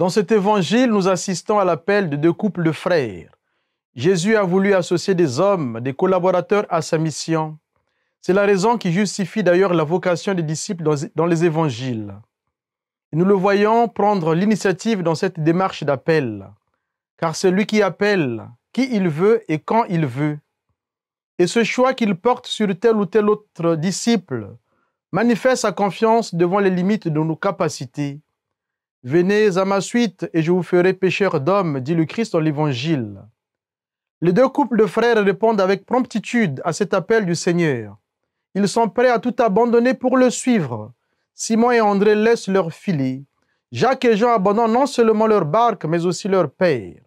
Dans cet évangile, nous assistons à l'appel de deux couples de frères. Jésus a voulu associer des hommes, des collaborateurs à sa mission. C'est la raison qui justifie d'ailleurs la vocation des disciples dans les évangiles. nous le voyons prendre l'initiative dans cette démarche d'appel, car c'est lui qui appelle qui il veut et quand il veut. Et ce choix qu'il porte sur tel ou tel autre disciple manifeste sa confiance devant les limites de nos capacités. Venez à ma suite et je vous ferai pécheur d'hommes, dit le Christ dans l'Évangile. Les deux couples de frères répondent avec promptitude à cet appel du Seigneur. Ils sont prêts à tout abandonner pour le suivre. Simon et André laissent leur filet. Jacques et Jean abandonnent non seulement leur barque, mais aussi leur père.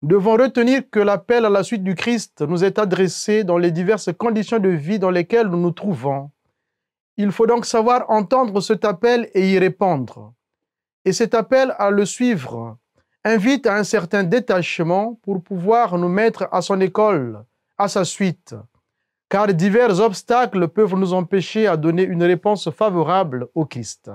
Nous devons retenir que l'appel à la suite du Christ nous est adressé dans les diverses conditions de vie dans lesquelles nous nous trouvons. Il faut donc savoir entendre cet appel et y répondre. Et cet appel à le suivre invite à un certain détachement pour pouvoir nous mettre à son école, à sa suite, car divers obstacles peuvent nous empêcher à donner une réponse favorable au Christ.